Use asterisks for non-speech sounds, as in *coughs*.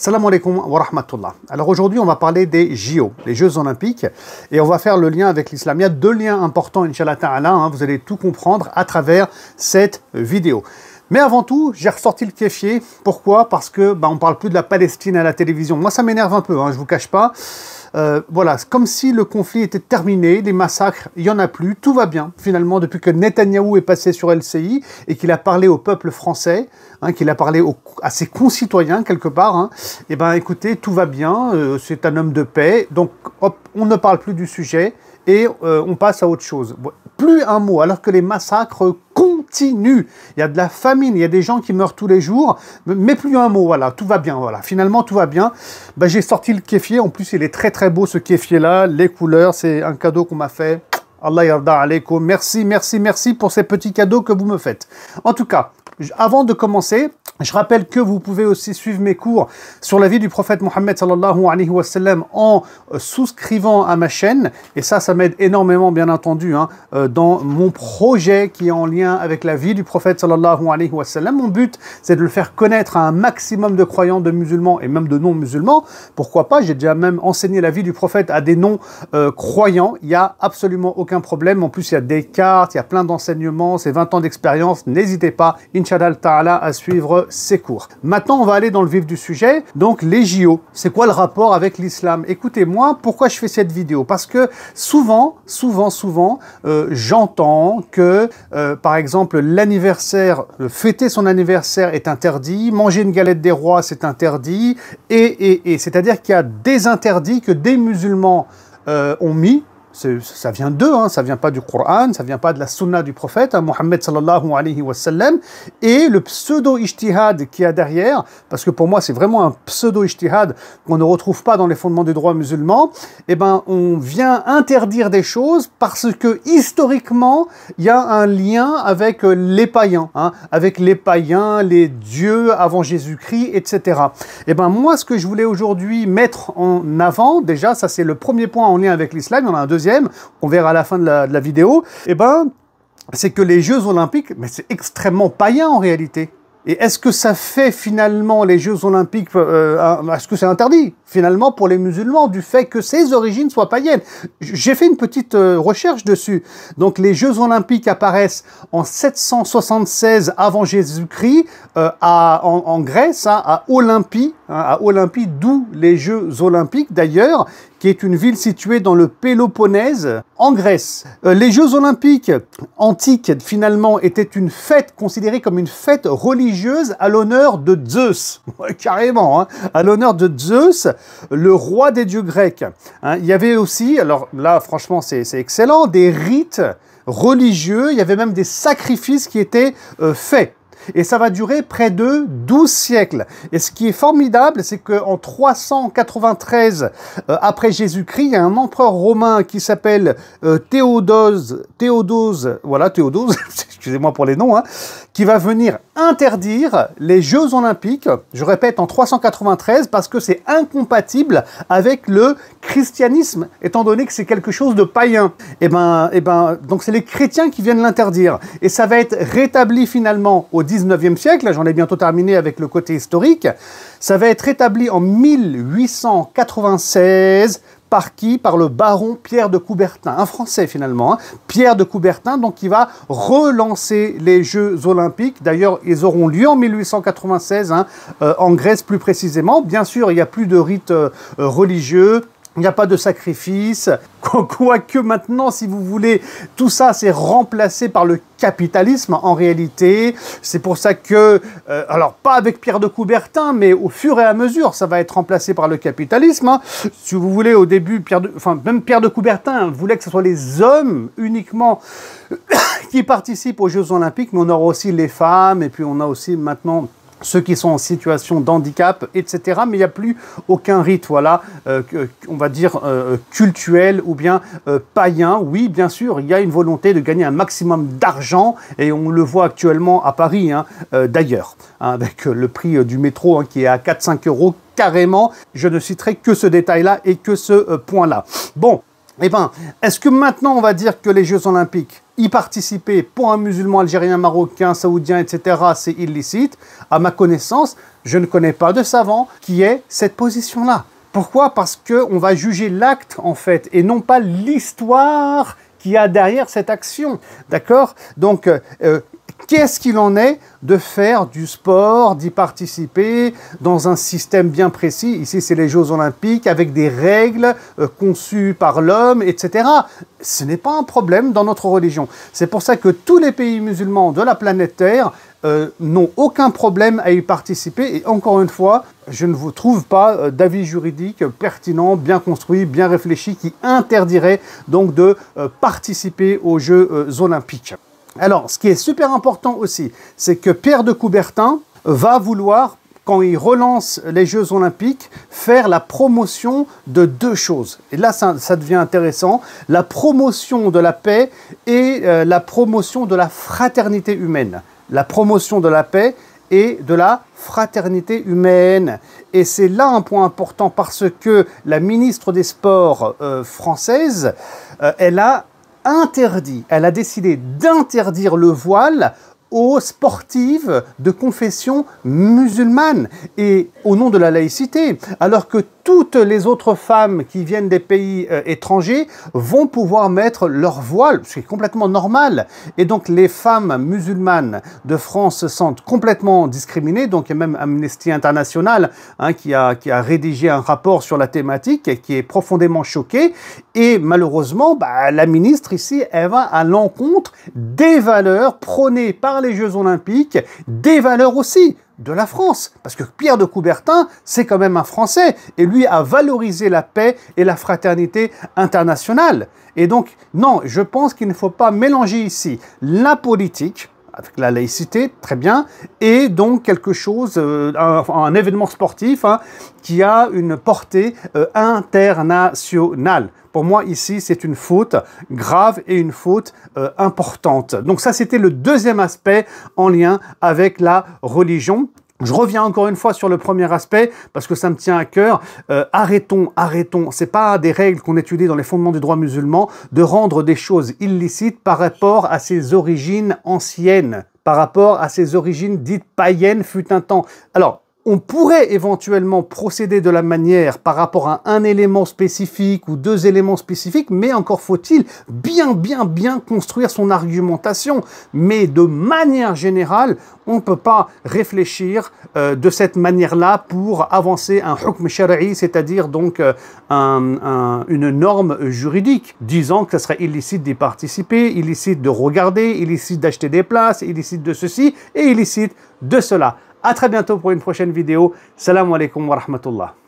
Salam alaikum wa rahmatullah. Alors aujourd'hui, on va parler des JO, les Jeux Olympiques, et on va faire le lien avec l'islam. Il y a deux liens importants, Inch'Allah ta'ala, hein, vous allez tout comprendre à travers cette vidéo. Mais avant tout, j'ai ressorti le kéfier. Pourquoi Parce que bah, on parle plus de la Palestine à la télévision. Moi, ça m'énerve un peu, hein, je vous cache pas. Euh, voilà, voilà, comme si le conflit était terminé, les massacres, il n'y en a plus, tout va bien. Finalement, depuis que Netanyahou est passé sur LCI et qu'il a parlé au peuple français, hein, qu'il a parlé à ses concitoyens quelque part, hein, eh ben écoutez, tout va bien, euh, c'est un homme de paix, donc on ne parle plus du sujet et euh, on passe à autre chose. Plus un mot, alors que les massacres il y a de la famine, il y a des gens qui meurent tous les jours, mais plus un mot, voilà, tout va bien, voilà. Finalement, tout va bien. Bah, j'ai sorti le kéfier, en plus, il est très très beau ce kéfier-là, les couleurs, c'est un cadeau qu'on m'a fait. Allah yarda alaykum. Merci, merci, merci pour ces petits cadeaux que vous me faites. En tout cas, avant de commencer, je rappelle que vous pouvez aussi suivre mes cours sur la vie du prophète Mohammed en euh, souscrivant à ma chaîne. Et ça, ça m'aide énormément, bien entendu, hein, euh, dans mon projet qui est en lien avec la vie du prophète sallallahu alayhi wa Mon but, c'est de le faire connaître à un maximum de croyants, de musulmans et même de non-musulmans. Pourquoi pas J'ai déjà même enseigné la vie du prophète à des non-croyants. Euh, il n'y a absolument aucun problème. En plus, il y a des cartes, il y a plein d'enseignements, c'est 20 ans d'expérience. N'hésitez pas, Inch'Allah ta'ala, à suivre c'est court. Maintenant, on va aller dans le vif du sujet. Donc, les JO, c'est quoi le rapport avec l'islam Écoutez-moi, pourquoi je fais cette vidéo Parce que souvent, souvent, souvent, euh, j'entends que, euh, par exemple, l'anniversaire, fêter son anniversaire est interdit, manger une galette des rois, c'est interdit, et, et, et. C'est-à-dire qu'il y a des interdits que des musulmans euh, ont mis ça vient d'eux, hein, ça vient pas du Coran, ça vient pas de la sunna du prophète, hein, Mohammed sallallahu alayhi wa sallam, et le pseudo-ijtihad qu'il y a derrière, parce que pour moi c'est vraiment un pseudo-ijtihad qu'on ne retrouve pas dans les fondements du droit musulman, et eh ben on vient interdire des choses parce que historiquement il y a un lien avec euh, les païens, hein, avec les païens, les dieux avant Jésus-Christ, etc. Et eh ben moi ce que je voulais aujourd'hui mettre en avant, déjà ça c'est le premier point en lien avec l'islam, il y en a un deuxième on verra à la fin de la, vidéo, eh ben, c'est que les Jeux Olympiques, mais c'est extrêmement païen en réalité. Et est-ce que ça fait finalement les Jeux Olympiques, euh, est-ce que c'est interdit finalement pour les musulmans du fait que ses origines soient païennes. J'ai fait une petite euh, recherche dessus. Donc les Jeux olympiques apparaissent en 776 avant Jésus-Christ euh, en, Grèce, hein, à Olympie, hein, à Olympie, d'où les Jeux olympiques d'ailleurs, qui est une ville située dans le Péloponnèse, en Grèce. Euh, les Jeux olympiques antiques, finalement, étaient une fête considérée comme une fête religieuse à l'honneur de Zeus, *laughs* carrément, hein, à l'honneur de Zeus, le roi des dieux grecs. Hein, il y avait aussi, alors là franchement c'est excellent, des rites religieux, il y avait même des sacrifices qui étaient euh, faits et ça va durer près de 12 siècles. Et ce qui est formidable, c'est qu'en 393 euh, après Jésus-Christ, il y a un empereur romain qui s'appelle euh, Théodose, Théodose, voilà Théodose, *laughs* excusez-moi pour les noms, hein, qui va venir interdire les Jeux Olympiques, je répète, en 393, parce que c'est incompatible avec le christianisme, étant donné que c'est quelque chose de païen. Et eh ben, et eh ben, donc c'est les chrétiens qui viennent l'interdire. Et ça va être rétabli finalement au 10 19e siècle, j'en ai bientôt terminé avec le côté historique, ça va être établi en 1896 par qui Par le baron Pierre de Coubertin, un Français finalement, hein. Pierre de Coubertin, donc qui va relancer les Jeux Olympiques. D'ailleurs, ils auront lieu en 1896, hein, euh, en Grèce plus précisément. Bien sûr, il n'y a plus de rites euh, religieux, il n'y a pas de sacrifice. *laughs* Quoique maintenant, si vous voulez, tout ça c'est remplacé par le capitalisme en réalité. C'est pour ça que, euh, alors pas avec Pierre de Coubertin, mais au fur et à mesure, ça va être remplacé par le capitalisme. Hein. Si vous voulez, au début, Pierre même Pierre de Coubertin voulait que ce soit les hommes uniquement *coughs* qui participent aux Jeux Olympiques, mais on aura aussi les femmes, et puis on a aussi maintenant ceux qui sont en situation d'handicap, etc. Mais il n'y a plus aucun rite, voilà, euh, on va dire euh, euh, cultuel ou bien païen. Oui, bien sûr, il y a une volonté de gagner un maximum d'argent et on le voit actuellement à Paris, hein, d'ailleurs, hein, avec le prix du métro hein, qui est à 4-5 euros carrément. Je ne citerai que ce détail-là et que ce point-là. Bon, eh bien, est-ce que maintenant on va dire que les Jeux Olympiques, y participer pour un musulman algérien, marocain, saoudien, etc., c'est illicite À ma connaissance, je ne connais pas de savant qui ait cette position-là. Pourquoi Parce qu'on va juger l'acte, en fait, et non pas l'histoire qui a derrière cette action. D'accord Donc, euh, euh, qu'est-ce qu'il en est de faire du sport, d'y participer dans un système bien précis. Ici, c'est les Jeux olympiques avec des règles euh, conçues par l'homme, etc. Ce n'est pas un problème dans notre religion. C'est pour ça que tous les pays musulmans de la planète Terre euh, n'ont aucun problème à y participer. Et encore une fois, je ne vous trouve pas euh, d'avis juridique pertinent, bien construit, bien réfléchi, qui interdirait donc de participer aux Jeux olympiques. Alors, ce qui est super important aussi, c'est que Pierre de Coubertin va vouloir quand il relance les Jeux Olympiques, faire la promotion de deux choses. Et là, ça, devient intéressant. La promotion de la paix et euh, la promotion de la fraternité humaine. La promotion de la paix et de la fraternité humaine. Et c'est là un point important parce que la ministre des Sports euh, française, euh, elle a interdit, elle a décidé d'interdire le voile aux sportives de confession musulmane et au nom de la laïcité, alors que toutes les autres femmes qui viennent des pays euh, étrangers vont pouvoir mettre leur voile, ce qui est complètement normal. Et donc les femmes musulmanes de France se sentent complètement discriminées, donc il y a même Amnesty International hein, qui, a, qui a rédigé un rapport sur la thématique et qui est profondément choqué. Et malheureusement, bah, la ministre ici, elle va à l'encontre des valeurs prônées par les Jeux Olympiques des valeurs aussi de la France. Parce que Pierre de Coubertin, c'est quand même un Français, et lui a valorisé la paix et la fraternité internationale. Et donc, non, je pense qu'il ne faut pas mélanger ici la politique, avec la laïcité, très bien, et donc quelque chose, euh, un, événement sportif hein, qui a une portée euh, internationale. Pour moi, ici, c'est une faute grave et une faute euh, importante. Donc ça, c'était le deuxième aspect en lien avec la religion. Je reviens encore une fois sur le premier aspect parce que ça me tient à cœur. Euh, arrêtons, arrêtons. C'est pas des règles qu'on étudie dans les fondements du droit musulman de rendre des choses illicites par rapport à ses origines anciennes, par rapport à ses origines dites païennes fut un temps. Alors on pourrait éventuellement procéder de la manière par rapport à un élément spécifique ou deux éléments spécifiques, mais encore faut-il bien, bien, bien construire son argumentation. Mais de manière générale, on ne peut pas réfléchir euh, de cette manière-là pour avancer un hukm shar'i c'est-à-dire donc euh, une norme juridique disant que ce serait illicite d'y participer, illicite de regarder, illicite d'acheter des places, illicite de ceci et illicite de cela. À très bientôt pour une prochaine vidéo. Salam alaikum wa rahmatullah.